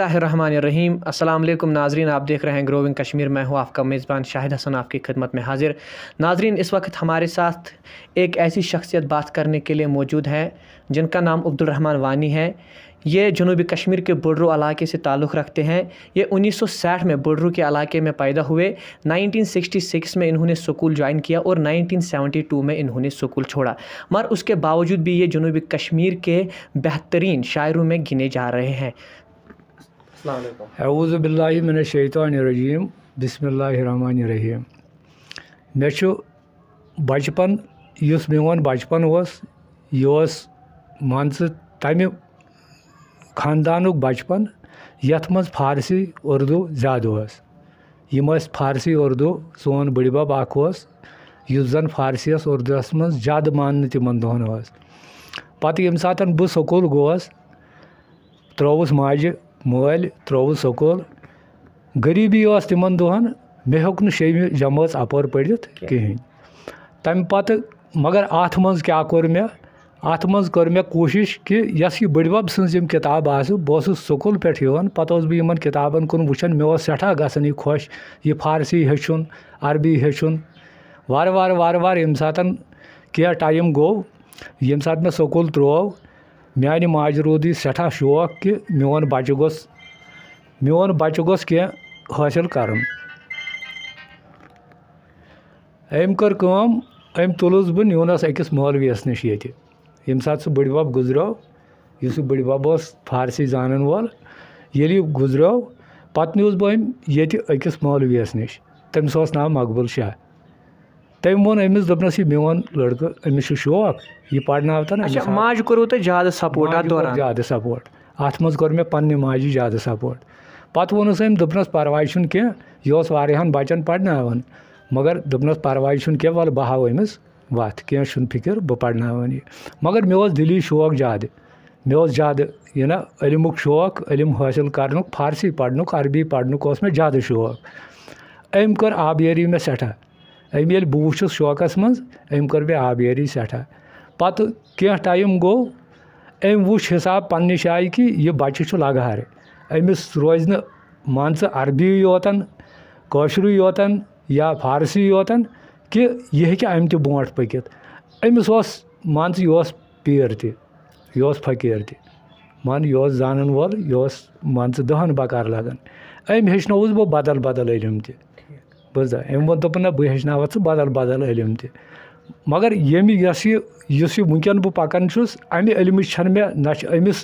बसमीम् अल्लाम नाजरीन आप देख रहे हैं ग्रोविंग कश्मीर मैं हूँ आपका मेज़बान शाहिद हसन आपकी खिदमत में हाजिर नाजरीन इस वक्त हमारे साथ एक ऐसी शख्सियत बात करने के लिए मौजूद हैं जिनका नाम अब्दुलरहमान वानी है ये जनूबी कश्मीर के बुडरू इलाके से ताल्लुक़ रखते हैं ये 1960 में बुडरू के इलाके में पैदा हुए 1966 में इन्होंने स्कूल ज्वाइन किया और 1972 में इन्होंने स्कूल छोड़ा मगर उसके बावजूद भी ये जनूबी कश्मीर के बेहतरीन शायरों में गिने जा रहे हैं अवज़बिल्लिमिनशैतरजीम बसमीम मे बचपन इस मोन बचपन उस यह मान तमि खानदान बचपन यथ मज फारसी उर्दू ज़्यादा यम फारसी उर्दू सोन बड़ बब अख जन फारसीस उर्दूस मज ज़्यादा मान तिमन दोहन पे ये सकूल गोस त्रोवस माजि مٲلۍ ترٛووُن سکوٗل غریٖبی ٲس تِمَن دۄہَن مےٚ ہیوٚک نہٕ شیٚیمہِ جمٲژ اَپٲرۍ پٔرِتھ کِہیٖنۍ تَمہِ پَتہٕ مگر اَتھ منٛز کیٛاہ کوٚر مےٚ اَتھ منٛز کٔر مےٚ کوٗشِش کہِ یۄس یہِ بٕڈبَب سٕنٛز یِم کِتاب آسہٕ بہٕ اوسُس سکوٗل پٮ۪ٹھ یِوان پَتہٕ اوسُس بہٕ یِمَن کِتابَن کُن وٕچھان مےٚ اوس سٮ۪ٹھاہ گژھان یہِ خۄش یہِ فارسی ہیٚچھُن عربی ہیٚچھُن وارٕ وارٕ وارٕ وارٕ ییٚمہِ ساتہٕ کینٛہہ ٹایم گوٚو ییٚمہِ ساتہٕ مےٚ سکوٗل ترٛوو मान माज रूद यह सठा शौक कि मोन बचि ग मोन बचि गोस कह कर तुलस बह नस अकिस मौलवियस नश ये सह बुढ़ गुजरव इस बुढ़ब फारसी जानन वो ये गुजरव पत् नूस बहुत ये अकिस मौलवियस नश तमिस ना मकबुल शाह तٔمۍ ووٚن أمِس دوٚپنَس یہِ میون لٔڑکہٕ أمِس چھُ شوق یہِ پَرناوتَن ماجہِ کوٚروٕ تۄہہِ زیادٕ سپوٹ اَتھ دوران زیادٕ سپوٹ اَتھ منٛز کوٚر مےٚ پنٛنہِ ماجہِ زیادٕ سپوٹ پَتہٕ ووٚنُس أمۍ دوٚپنَس پَرواے چھُنہٕ کینٛہہ یہِ اوس واریاہَن بَچَن پَرناوان مگر دوٚپنَس پَرواے چھُنہٕ کینٛہہ وَلہٕ بہٕ ہاو أمِس وَتھ کینٛہہ چھُنہٕ فِکِر بہٕ پَرناوان یہِ مگر مےٚ اوس دِلی شوق زیادٕ مےٚ اوس زیادٕ یہِ نا علمُک شوق علم حٲصِل کَرنُک فارسی پَرنُک عربی پَرنُک اوس مےٚ زیادٕ شوق أمۍ کٔر آبیٲری مےٚ سٮ۪ٹھاہ अम ये बहु मं कर मे आबरी सठा पत् कह टाइम गो वुछ हिसाब पन्न जाए कि यह बच्चे लगहार अमिस रोज न मान अरबी योतन कौशर योतन या फारसी योतन कि यह हे अम तो पकित अमिस मान यह पीर तस् फकीर त मान यह जानन वो यह मान दहन बकार लगान अम हेच्नोस बदल बदल इलम त بوٗزا أمۍ ووٚن دوٚپُن نہ بہٕ ہیٚچھناوَتھ ژٕ بدل بدل علم تہِ مگر ییٚمہِ یۄس یہِ یُس یہِ وٕنۍکٮ۪ن بہٕ پَکان چھُس اَمہِ علمٕچ چھَنہٕ مےٚ نہ چھِ أمِس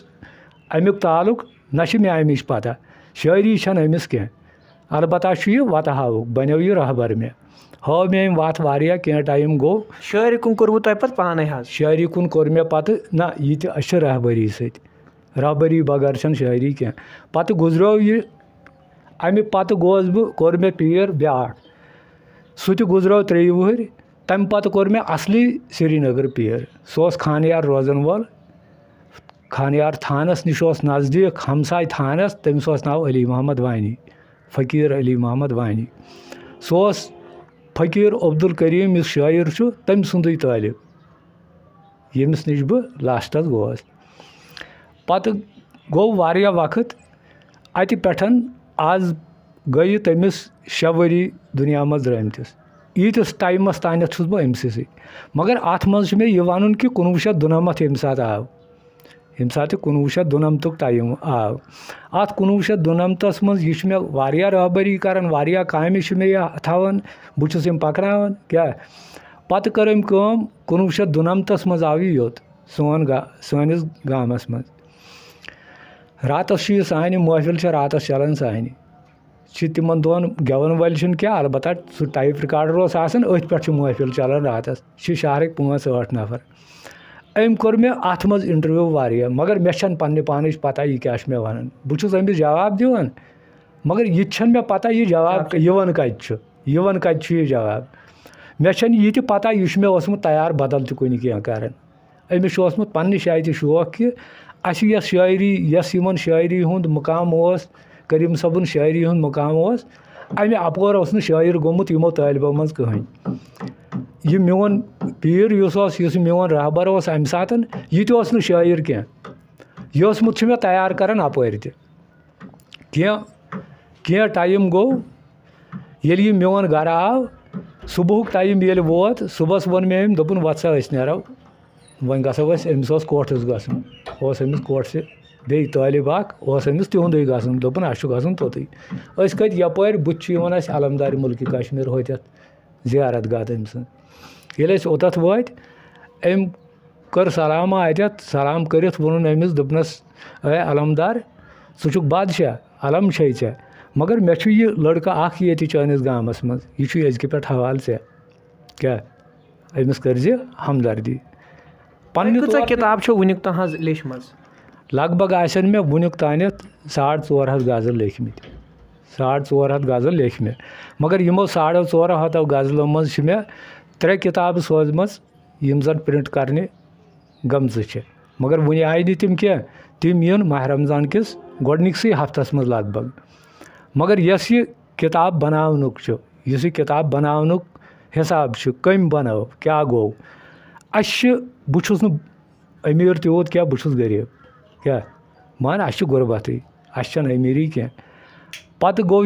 اَمیُک تعلق نہ چھِ مےٚ اَمِچ پَتہ شٲعری چھَنہٕ أمِس کینٛہہ البتہ چھُ یہِ وَتہٕ ہاوُک بَنیو یہِ رہبر مےٚ ہٲو مےٚ أمۍ وَتھ واریاہ کینٛہہ ٹایم گوٚو شٲعری کُن کوٚروٕ تۄہہِ پَتہٕ پانَے حظ شٲعری کُن کوٚر مےٚ پَتہٕ نہ یہِ تہِ أسۍ چھِ رہبٔری سۭتۍ رہبٔری بغٲر چھَنہٕ شٲعری کینٛہہ پَتہٕ گُزریو یہِ अमि पत् गोस बोर मे पियर ब्या सू गुजरव त्रि वह तम पोर मे असली सरीनगर पियर सह खानार रोजन वो खानार थानस नश नजदीक हमसाय थानस तमिस नाव अली महमद वानी फकीर अली महमद वानी सह फकीर अब्दुल करीम इस शायर तम सुद तालब यमस नश बह लास्ट गोस पत् गो वक्त अत पठन آز گٔیہِ تٔمِس شےٚ ؤری دُنیا منٛز درٛٲمتِس ییٖتِس ٹایمَس تانٮ۪تھ چھُس بہٕ أمۍ سٕے سۭتۍ مگر اَتھ منٛز چھُ مےٚ یہِ وَنُن کہِ کُنوُہ شَتھ دُنَمَتھ ییٚمہِ ساتہٕ آو ییٚمہِ ساتہٕ یہِ کُنوُہ شَتھ دُنَمتُک ٹایم آو اَتھ کُنوُہ شَتھ دُنَمتَس منٛز یہِ چھُ مےٚ واریاہ رہبٔری کَران واریاہ کامہِ چھُ مےٚ یہِ تھاوان بہٕ چھُس یِم پَکناوان کیٛاہ پَتہٕ کٔر أمۍ کٲم کُنوُہ شَتھ دُنَمتَس منٛز آو یہِ یوٚت سون گا سٲنِس گامَس منٛز راتَس چھِ یہِ سانہِ محفِل چھِ راتَس چَلان سانہِ چھِ تِمَن دۄہَن گٮ۪وَن وٲلۍ چھُنہٕ کینٛہہ البتہ سُہ ٹایِپ رِکاڈَر اوس آسان أتھۍ پٮ۪ٹھ چھِ محفِل چَلان راتَس چھِ شہرٕکۍ پانٛژھ ٲٹھ نفر أمۍ کوٚر مےٚ اَتھ منٛز اِنٹروِو واریاہ مگر مےٚ چھَنہٕ پنٛنہِ پانٕچ پَتہ یہِ کیٛاہ چھُ مےٚ وَنان بہٕ چھُس أمِس جواب دِوان مگر یہِ تہِ چھَنہٕ مےٚ پَتہ یہِ جواب یِوان کَتہِ چھُ یِوان کَتہِ چھُ یہِ جواب مےٚ چھَنہٕ یہِ تہِ پَتہ یہِ چھُ مےٚ اوسمُت تیار بَدل تہِ کُنہِ کینٛہہ کَران أمِس چھُ اوسمُت پنٛنہِ جایہِ تہِ شوق کہِ us yes Shayari yes in शायरी हूँ मुकाम करीम सबन शायरी हूँ मुकाम अमे अपोर उस शायर गोमुत यमो तालबो मज कहें यह मोन पीर इस मोन रहबर अम सात यह तो शायर कह यह ओसमुत मे तैयार करान अपर तेह टाइम गो ये यह मोन गर आव सुबह टाइम ये वोत सुबह वन मे दोपन वत सा नो वहीं गो अम्स कोर्टस गमस कोर्ट बे तालब अख अम्स तुंद गन दोपन अस तोत कत यपर बुत अलमदार मुल्क कश्मीर होत जियारत गाह तम ये ओतत वत अम सलाम अत सलाम कर वोन अम्स दोपनस है अलमदार बादशाह अलम छे या मगर मे यह लड़का अख ये चानस गामस मज यह अजक पे हवाल या अम्स कर हमदर्दी पूह तो तो किताब वनुक तह लिखम लग भग आनुक तानत साढ़ ोर हथ गज़ल लिखम साढ़ ोर हथ गज़ल लिखम मगर यमो साढ़ो ोर हतो गज़लो मे त्रे किताब सोजम यम जन प्रिंट कर गमजे मगर वन आई नी कह तम यन माह रमजान किस गोडनिकस हफ्त मज लग भग मगर इस यह किताब बनानुक इस किताब बनानुक हिसाब कम बनो क्या गो अस बुस नमीर तू क्या बुस गरीब क्या मान अस गुर्बत अच्छा अमीरी कह पत गो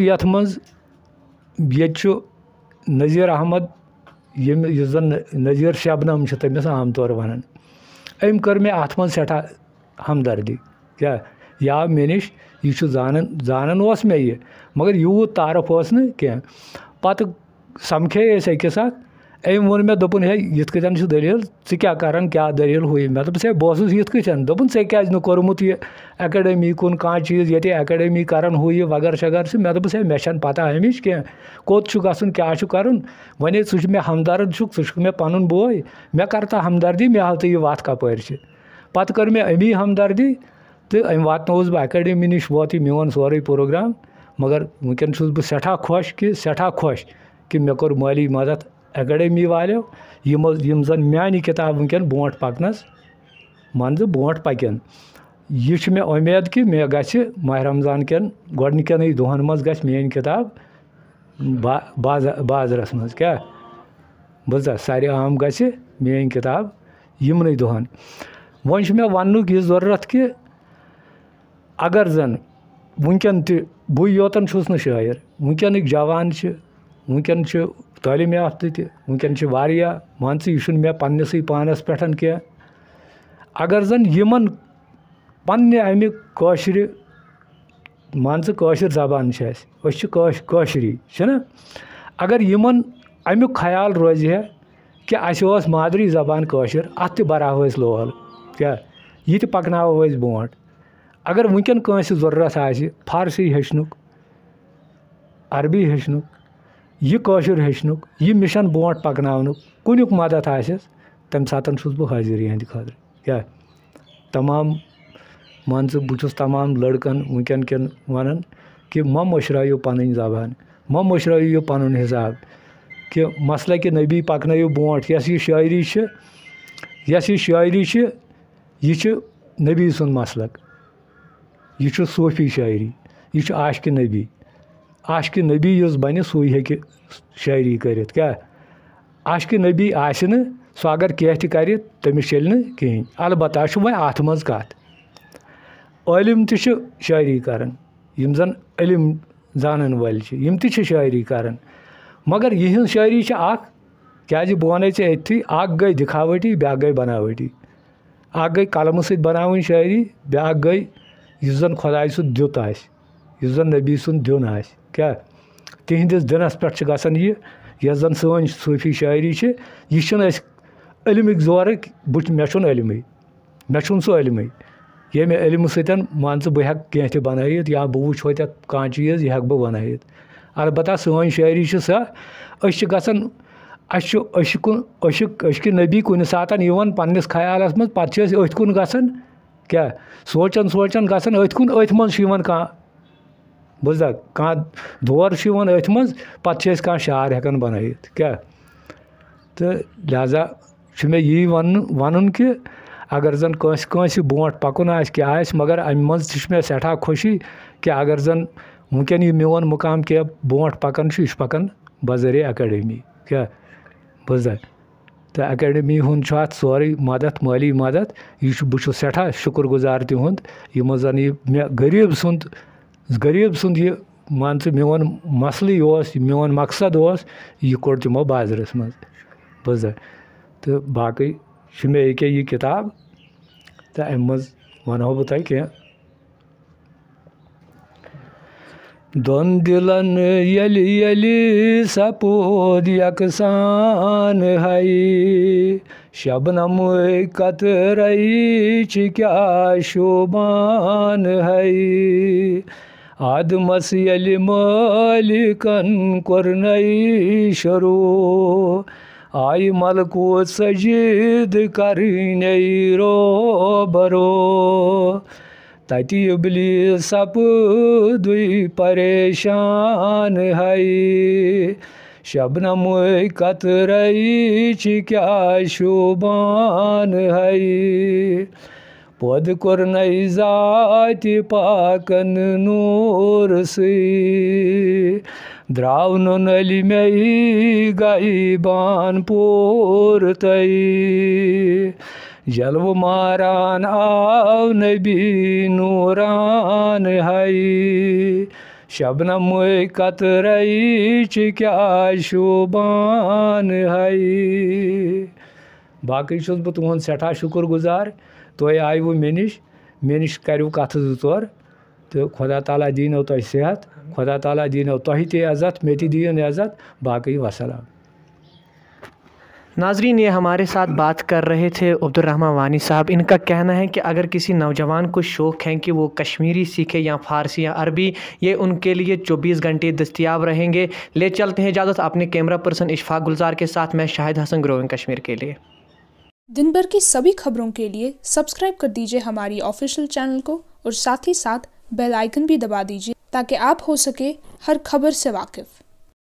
नज़ीर अहमद ये जन नज़ीर शबनम तमिस आम तौर वन अम कर् मे अत मे सठा हमदर्दी क्या यह आव मे नश यह जानन जानन उस मे ये मगर यूत तारफ़ ना कह पे समे أمۍ ووٚن مےٚ دوٚپُن ہے یِتھ کٔتھٮ۪ن چھِ دٔلیٖل ژٕ کیٛاہ کَران کیٛاہ دٔلیٖل ہوٗ یہِ مےٚ دوٚپُس ہے بہٕ اوسُس یِتھ کٔتھٮ۪ن دوٚپُن ژےٚ کیٛازِ نہٕ کوٚرمُت یہِ اٮ۪کَڈمی کُن کانٛہہ چیٖز ییٚتہِ اٮ۪کَڈمی کَران ہوٗ یہِ وغٲر شغٲر چھِ مےٚ دوٚپُس ہے مےٚ چھَنہٕ پَتہ اَمِچ کینٛہہ کوٚت چھُ گژھُن کیٛاہ چھُ کَرُن وَنے ژٕ چھُکھ مےٚ ہمدرد چھُکھ ژٕ چھُکھ مےٚ پَنُن بوے مےٚ کَر تہٕ ہمدردی مےٚ ہاو تہٕ یہِ وَتھ کَپٲرۍ چھِ پَتہٕ کٔر مےٚ اَمی ہمدردی تہٕ أمۍ واتنووُس بہٕ اٮ۪کَڈمی نِش ووت یہِ میون سورُے پروگرام مگر وٕنۍکٮ۪ن چھُس بہٕ سٮ۪ٹھاہ خۄش کہِ سٮ۪ٹھاہ خۄش کہِ مےٚ کوٚر مٲلی مَدَت اٮ۪کیڈمی والیو یِمو یِم زَن میٛانہِ کِتاب وٕنۍکٮ۪ن برونٛٹھ پَکنَس مان ژٕ برونٛٹھ پَکن یہِ چھُ مےٚ اُمید کہِ مےٚ گژھِ ماہِ رمضان کٮ۪ن گۄڈنِکٮ۪نٕے دۄہَن منٛز گژھِ میٛٲنۍ کِتاب با بازا بازرَس منٛز کیٛاہ بوٗزتھا سارے عام گژھِ میٛٲنۍ کِتاب یِمنٕے دۄہَن وۄنۍ چھُ مےٚ وَننُک یہِ ضروٗرت کہِ اگر زَن وٕنۍکٮ۪ن تہِ بٕے یوتَن چھُس نہٕ شٲعر وٕنۍکٮ۪نٕکۍ جوان چھِ वन तलीम याफ्त तुकन मान यह मे पस पानस पे कह अगर जन यम पमिकशर मान झर जबान अश्री अगर यम अमुक खयाल रोज है कि अस मादरी जबान कशर अत बढ़ाव लोल क्या यह तकनाव अस ब्रो अगर वनक जरूरत आर्सी हेचन अरबी हेचनुक यह हेचन यह मिशन ब्रोट पकन कुन मदद आस तम सा हाजिर इंद ख क्या तमाम मान ज बहुस तमाम लड़कन वन वन कि मा मशरो पी जबान मा मशरो पन हिसाब कि मसल कि नबी पकनो ब्रोट यह शायरी यह शायरी यह नबी सुंद मसलक यह सूफी शायरी यह आशक नबी आशकि नबी यस बन सू हे शायरी कर क्या आशकि नबी आसने सो अगर कह कर तमिस चल कहें अलबत् वह अत मज कत तायरी कर जन इलम जानन वाल तायरी कर मगर यह शायरी क्या बह वन ऐसे अथी गई दिखावटी ब्या गई बनावटी अ गई कलम सत बन शायरी ब्या गई इस जन खुदाय सुद दुत आ یُس زَن نبی سُنٛد دیُن آسہِ کیٛاہ تِہِنٛدِس دِنَس پٮ۪ٹھ چھِ گژھان یہِ یۄس زَن سٲنۍ صوٗفی شٲعری چھِ یہِ چھِنہٕ أسۍ علمٕکۍ زورٕکۍ بہٕ مےٚ چھُنہٕ علمٕے مےٚ چھُنہٕ سُہ علمٕے ییٚمہِ علمہٕ سۭتۍ مان ژٕ بہٕ ہٮ۪کہٕ کینٛہہ تہِ بَنٲیِتھ یا بہٕ وٕچھ ہوتٮ۪تھ کانٛہہ چیٖز یہِ ہٮ۪کہٕ بہٕ بَنٲیِتھ البتہ سٲنۍ شٲعری چھِ سۄ أسۍ چھِ گژھان اَسہِ چھُ أسۍ کُن عشق عشقہِ نبی کُنہِ ساتہٕ یِوان پنٛنِس خیالَس منٛز پَتہٕ چھِ أسۍ أتھۍ کُن گژھان کیٛاہ سونٛچان سونٛچان گژھان أتھۍ کُن أتھۍ منٛز چھُ یِوان کانٛہہ بوٗزتھا کانٛہہ دور چھُ یِوان أتھۍ منٛز پَتہٕ چھِ أسۍ کانٛہہ شعر ہٮ۪کان بَنٲیِتھ کیٛاہ تہٕ لہٰذا چھُ مےٚ یی وَنُن وَنُن کہِ اگر زَن کٲنٛسہِ کٲنٛسہِ برونٛٹھ پَکُن آسہِ کیٛاہ آسہِ مگر اَمہِ منٛز تہِ چھِ مےٚ سٮ۪ٹھاہ خوشی کہِ اگر زَن وٕنۍکٮ۪ن یہِ میون مُقام کینٛہہ برونٛٹھ پَکان چھُ یہِ چھُ پَکان بذریعہ اٮ۪کَڈمی کیٛاہ بوٗزتھا تہٕ اٮ۪کیڈمی ہُنٛد چھُ اَتھ سورُے مَدَتھ مٲلی مَدَتھ یہِ چھُ بہٕ چھُس سٮ۪ٹھاہ شُکُر گُزار تِہُنٛد یِمو زَن یہِ مےٚ غریٖب سُنٛد गरीब सुद यह मान ऐ मे मसल मे मकसद यह कोर तमो बाजरस मज बुज तो बाकी मे ये यह कताब तो अम वनो बो तक दोन दिलन यलि यलि सपूद यकसान है शबनम कतरई क्या शोभान है आदमसियल मालिकन आई आय को सजीद करो बरो तति तटियबली सप दुई परेशान है शबनम रही क्या शोबान है پٲدٕ کوٚرنَے ذاتہِ پاکَن نوٗرٕ سٕے درٛاو نہٕ نٔلمے غیبان پوٗرٕ تۄہہِ جلوٕ ماران آو نبی نوٗران ہَے شبنمٕے قطرَے چھِ کیٛاہ شوٗبان ہَے باقٕے چھُس بہٕ تُہُنٛد سٮ۪ٹھاہ شُکُر گُزار तुह आयु मे नश मे नश करो कथ जो तो खुदा ताला दीनो तुह सेहत खुदा ताला दीनो तुह तज़्ज़त मे तीन इज़्ज़त बाकी वसलम नाजरीन ये हमारे साथ बात कर रहे थे अब्दुलरहमान वानी साहब इनका कहना है कि अगर किसी नौजवान को शौक़ है कि वो कश्मीरी सीखे या फ़ारसी या अरबी ये उनके लिए 24 घंटे दस्तियाब रहेंगे ले चलते हैं इजाज़त अपने कैमरा पर्सन इशफाक गुलजार के साथ मैं शाहिद हसन ग्रोविंग कश्मीर के लिए दिन भर की सभी खबरों के लिए सब्सक्राइब कर दीजिए हमारी ऑफिशियल चैनल को और साथ ही साथ बेल आइकन भी दबा दीजिए ताकि आप हो सके हर खबर से वाकिफ़